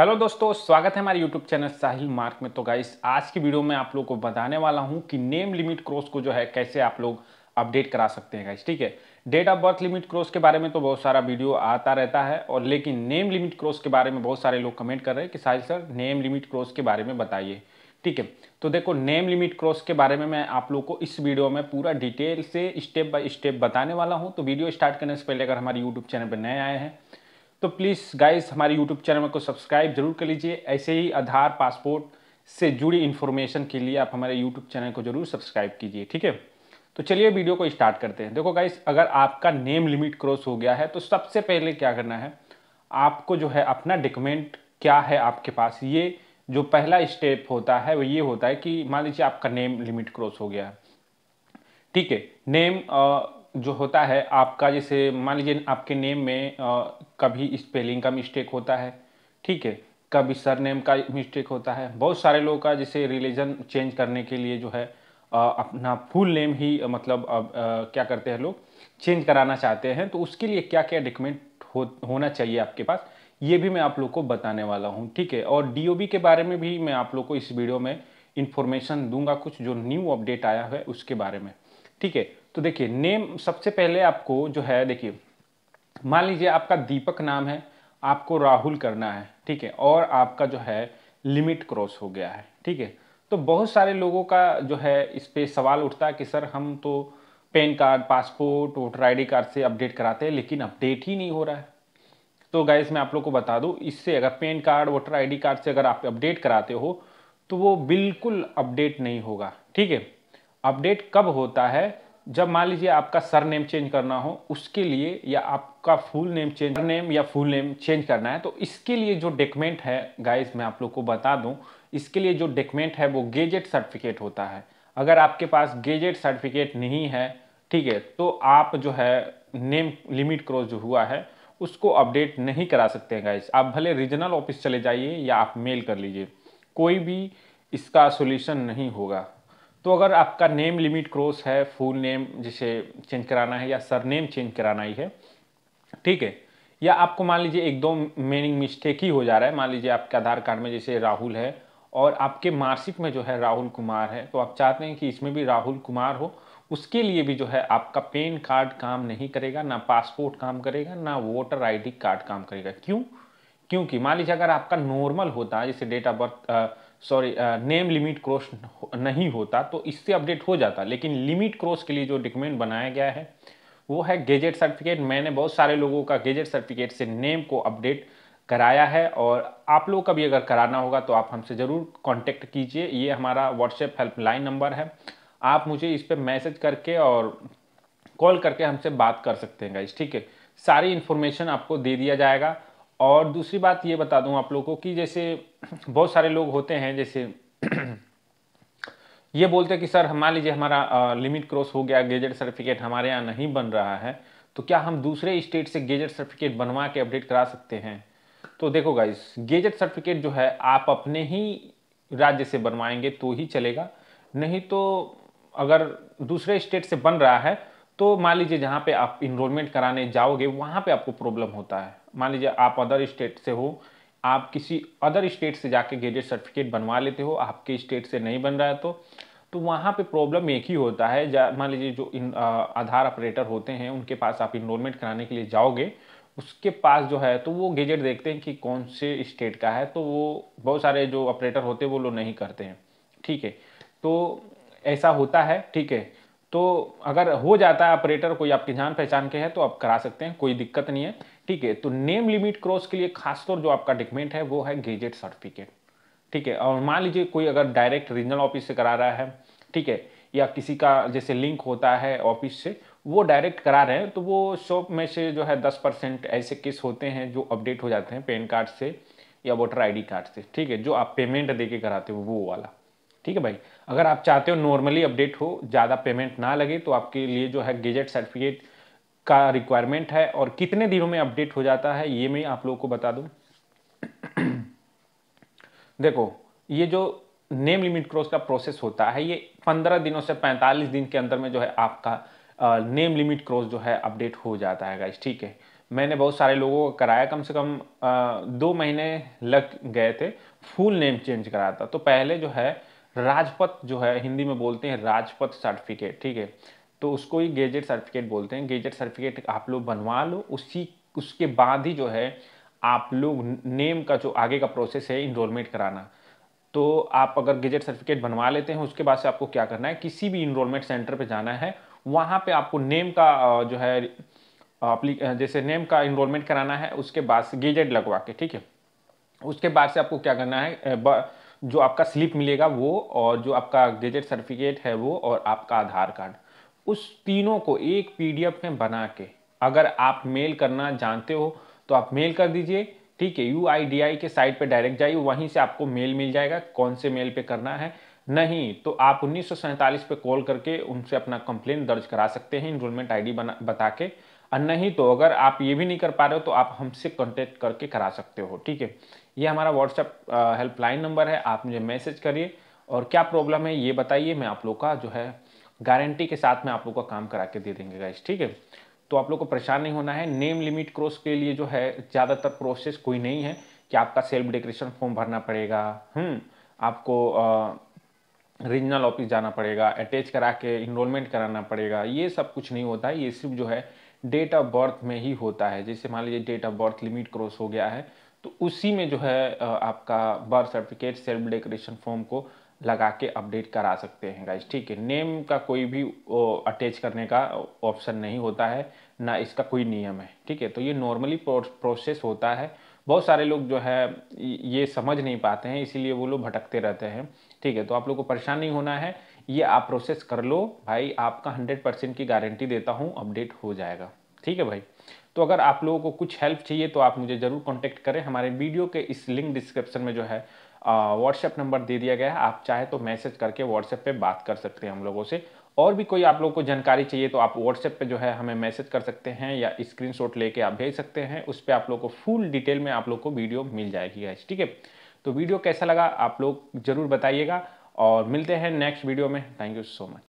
hello दोस्तों स्वागत है हमारे यूट्यूब चैनल साहिल मार्क में तो गाइस आज की वीडियो में आप लोग को बताने वाला हूं कि नेम लिमिट क्रॉस को जो है कैसे आप लोग अपडेट करा सकते हैं गाइस ठीक है date of birth limit cross के बारे में तो बहुत सारा वीडियो आता रहता है और लेकिन नेम लिमिट क्रॉस के बारे में बहुत सारे लोग कमेंट कर रहे हैं कि Sahil sir name limit cross के बारे में बताइए ठीक है तो देखो नेम लिमिट क्रॉस के बारे में मैं आप लोग को इस वीडियो में पूरा डिटेल से स्टेप बाय स्टेप बताने वाला हूँ तो वीडियो स्टार्ट करने से पहले अगर हमारे यूट्यूब चैनल पर नए आए हैं तो प्लीज़ गाइस हमारे यूट्यूब चैनल को सब्सक्राइब जरूर कर लीजिए ऐसे ही आधार पासपोर्ट से जुड़ी इन्फॉर्मेशन के लिए आप हमारे यूट्यूब चैनल को जरूर सब्सक्राइब कीजिए ठीक है तो चलिए वीडियो को स्टार्ट करते हैं देखो गाइस अगर आपका नेम लिमिट क्रॉस हो गया है तो सबसे पहले क्या करना है आपको जो है अपना डॉक्यूमेंट क्या है आपके पास ये जो पहला स्टेप होता है वो ये होता है कि मान लीजिए आपका नेम लिमिट क्रॉस हो गया है ठीक है नेम जो होता है आपका जैसे मान लीजिए आपके नेम में कभी स्पेलिंग का मिस्टेक होता है ठीक है कभी सर नेम का मिस्टेक होता है बहुत सारे लोगों का जैसे रिलीजन चेंज करने के लिए जो है अपना फुल नेम ही मतलब अब क्या करते हैं लोग चेंज कराना चाहते हैं तो उसके लिए क्या क्या डॉक्यूमेंट हो होना चाहिए आपके पास ये भी मैं आप लोग को बताने वाला हूँ ठीक है और डी के बारे में भी मैं आप लोग को इस वीडियो में इन्फॉर्मेशन दूंगा कुछ जो न्यू अपडेट आया है उसके बारे में ठीक है तो देखिए नेम सबसे पहले आपको जो है देखिए मान लीजिए आपका दीपक नाम है आपको राहुल करना है ठीक है और आपका जो है लिमिट क्रॉस हो गया है ठीक है तो बहुत सारे लोगों का जो है इस पर सवाल उठता है कि सर हम तो PAN card passport voter I card से अपडेट कराते हैं लेकिन अपडेट ही नहीं हो रहा है तो गाइज मैं आप लोग को बता दूँ इससे अगर PAN card voter D card से अगर आप अपडेट कराते हो तो वो बिल्कुल अपडेट नहीं होगा ठीक है अपडेट कब होता है जब मान लीजिए आपका सर नेम चेंज करना हो उसके लिए या आपका फुल नेम चेंज नेम या फुल नेम चेंज करना है तो इसके लिए जो डॉक्यूमेंट है गाइस मैं आप लोग को बता दूं इसके लिए जो डॉक्यूमेंट है वो गेजेट सर्टिफिकेट होता है अगर आपके पास गेजेट सर्टिफिकेट नहीं है ठीक है तो आप जो है नेम लिमिट क्रॉस जो हुआ है उसको अपडेट नहीं करा सकते हैं गाइज आप भले रीजनल ऑफिस चले जाइए या आप मेल कर लीजिए कोई भी इसका सोल्यूशन नहीं होगा तो अगर आपका नेम लिमिट क्रॉस है फुल नेम जिसे चेंज कराना है या सर नेम चेंज कराना ही है ठीक है या आपको मान लीजिए एक दो मीनिंग मिस्टेक ही हो जा रहा है मान लीजिए आपके आधार कार्ड में जैसे राहुल है और आपके मार्सिक में जो है राहुल कुमार है तो आप चाहते हैं कि इसमें भी राहुल कुमार हो उसके लिए भी जो है आपका पेन कार्ड काम नहीं करेगा ना पासपोर्ट काम करेगा ना वोटर आईडी कार्ड काम करेगा क्यों क्योंकि मान लीजिए अगर आपका नॉर्मल होता है जैसे date of birth sorry name limit cross नहीं होता तो इससे अपडेट हो जाता लेकिन लिमिट क्रॉस के लिए जो डॉक्यूमेंट बनाया गया है वो है गेजेट सर्टिफिकेट मैंने बहुत सारे लोगों का गेजेट सर्टिफिकेट से नेम को अपडेट कराया है और आप लोगों का भी अगर कराना होगा तो आप हमसे ज़रूर कांटेक्ट कीजिए ये हमारा व्हाट्सएप हेल्पलाइन नंबर है आप मुझे इस पर मैसेज करके और कॉल करके हमसे बात कर सकते हैं गाइज ठीक है सारी इन्फॉर्मेशन आपको दे दिया जाएगा और दूसरी बात ये बता दूँ आप लोगों को कि जैसे बहुत सारे लोग होते हैं जैसे ये बोलते हैं कि सर मान लीजिए हमारा लिमिट क्रॉस हो गया गेजेट सर्टिफिकेट हमारे यहाँ नहीं बन रहा है तो क्या हम दूसरे स्टेट से गेजेट सर्टिफिकेट बनवा के अपडेट करा सकते हैं तो देखो गाइस गेजेट सर्टिफिकेट जो है आप अपने ही राज्य से बनवाएंगे तो ही चलेगा नहीं तो अगर दूसरे स्टेट से बन रहा है तो मान लीजिए जहाँ पे आप इनरोलमेंट कराने जाओगे वहाँ पे आपको प्रॉब्लम होता है मान लीजिए आप अदर स्टेट से हो आप किसी अदर स्टेट से जाके गेजेट सर्टिफिकेट बनवा लेते हो आपके स्टेट से नहीं बन रहा है तो तो वहाँ पे प्रॉब्लम एक ही होता है मान लीजिए जो इन आधार ऑपरेटर होते हैं उनके पास आप इनरोलमेंट कराने के लिए जाओगे उसके पास जो है तो वो गेजेट देखते हैं कि कौन से स्टेट का है तो वो बहुत सारे जो ऑपरेटर होते हैं वो लोग नहीं करते हैं ठीक है तो ऐसा होता है ठीक है तो अगर हो जाता है ऑपरेटर कोई आपकी जान पहचान के है तो आप करा सकते हैं कोई दिक्कत नहीं है ठीक है तो नेम लिमिट क्रॉस के लिए खासतौर जो आपका डॉक्यूमेंट है वो है गेजेट सर्टिफिकेट ठीक है और मान लीजिए कोई अगर डायरेक्ट रीजनल ऑफिस से करा रहा है ठीक है या किसी का जैसे लिंक होता है ऑफिस से वो डायरेक्ट करा रहे हैं तो वो शॉप में से जो है दस परसेंट ऐसे केस होते हैं जो अपडेट हो जाते हैं पैन कार्ड से या वोटर आईडी कार्ड से ठीक है जो आप पेमेंट दे के कराते हो वो वाला ठीक है भाई अगर आप चाहते हो नॉर्मली अपडेट हो ज़्यादा पेमेंट ना लगे तो आपके लिए जो है गेजेट सर्टिफिकेट का रिक्वायरमेंट है और कितने दिनों में अपडेट हो जाता है ये मैं आप लोगों को बता दूँ देखो ये जो नेम लिमिट क्रॉस का प्रोसेस होता है ये पंद्रह दिनों से पैंतालीस दिन के अंदर में जो है आपका नेम लिमिट क्रॉस जो है अपडेट हो जाता है गाइस ठीक है मैंने बहुत सारे लोगों को कराया कम से कम दो महीने लग गए थे फुल नेम चेंज कराया था तो पहले जो है राजपथ जो है हिंदी में बोलते हैं राजपथ सर्टिफिकेट ठीक है तो उसको ही गेजेट सर्टिफिकेट बोलते हैं गेजेट सर्टिफिकेट आप लोग बनवा लो उसी उसके बाद ही जो है आप लोग नेम का जो आगे का प्रोसेस है इनरोलमेंट कराना तो आप अगर गेजेट सर्टिफिकेट बनवा लेते हैं उसके बाद से आपको क्या करना है किसी भी इनरोलमेंट सेंटर पर जाना है वहाँ पर आपको नेम का जो है जैसे नेम का इनरोलमेंट कराना है उसके बाद से गेजेट लगवा के ठीक है उसके बाद से आपको क्या करना है जो आपका स्लिप मिलेगा वो और जो आपका गेजेट सर्टिफिकेट है वो और आपका आधार कार्ड उस तीनों को एक पीडीएफ में बना के अगर आप मेल करना जानते हो तो आप मेल कर दीजिए ठीक है यू के साइट पे डायरेक्ट जाइए वहीं से आपको मेल मिल जाएगा कौन से मेल पे करना है नहीं तो आप उन्नीस पे कॉल करके उनसे अपना कंप्लेन दर्ज करा सकते हैं इनरोलमेंट आई बना बता के और नहीं तो अगर आप ये भी नहीं कर पा रहे हो तो आप हमसे कॉन्टेक्ट करके करा सकते हो ठीक है ये हमारा व्हाट्सएप हेल्पलाइन नंबर है आप मुझे मैसेज करिए और क्या प्रॉब्लम है ये बताइए मैं आप लोग का जो है गारंटी के साथ में आप लोग का काम करा के दे देंगे गाइस ठीक है तो आप लोग को परेशान नहीं होना है नेम लिमिट क्रॉस के लिए जो है ज़्यादातर प्रोसेस कोई नहीं है कि आपका सेल्फ डेकोरेशन फॉर्म भरना पड़ेगा हम्म, आपको रीजनल ऑफिस जाना पड़ेगा अटैच करा के इनरोलमेंट कराना पड़ेगा ये सब कुछ नहीं होता है ये सिर्फ जो है डेट ऑफ बर्थ में ही होता है जैसे मान लीजिए date of birth limit cross हो गया है तो उसी में जो है आपका birth certificate self declaration form को लगा के अपडेट करा सकते हैं गाइज ठीक है नेम का कोई भी अटैच करने का ऑप्शन नहीं होता है ना इसका कोई नियम है ठीक है तो ये नॉर्मली प्रोसेस होता है बहुत सारे लोग जो है ये समझ नहीं पाते हैं इसीलिए वो लोग भटकते रहते हैं ठीक है तो आप लोग को परेशान नहीं होना है ये आप प्रोसेस कर लो भाई आपका हंड्रेड परसेंट की गारंटी देता हूँ अपडेट हो जाएगा ठीक है भाई तो अगर आप लोगों को कुछ हेल्प चाहिए तो आप मुझे ज़रूर कॉन्टैक्ट करें हमारे वीडियो के इस लिंक डिस्क्रिप्शन में जो है व्हाट्सएप नंबर दे दिया गया है आप चाहे तो मैसेज करके व्हाट्सएप पे बात कर सकते हैं हम लोगों से और भी कोई आप लोगों को जानकारी चाहिए तो आप व्हाट्सएप पे जो है हमें मैसेज कर सकते हैं या स्क्रीनशॉट लेके आप भेज सकते हैं उस पर आप लोग को फुल डिटेल में आप लोग को वीडियो मिल जाएगी ठीक है तो वीडियो कैसा लगा आप लोग ज़रूर बताइएगा और मिलते हैं नेक्स्ट वीडियो में थैंक यू सो मच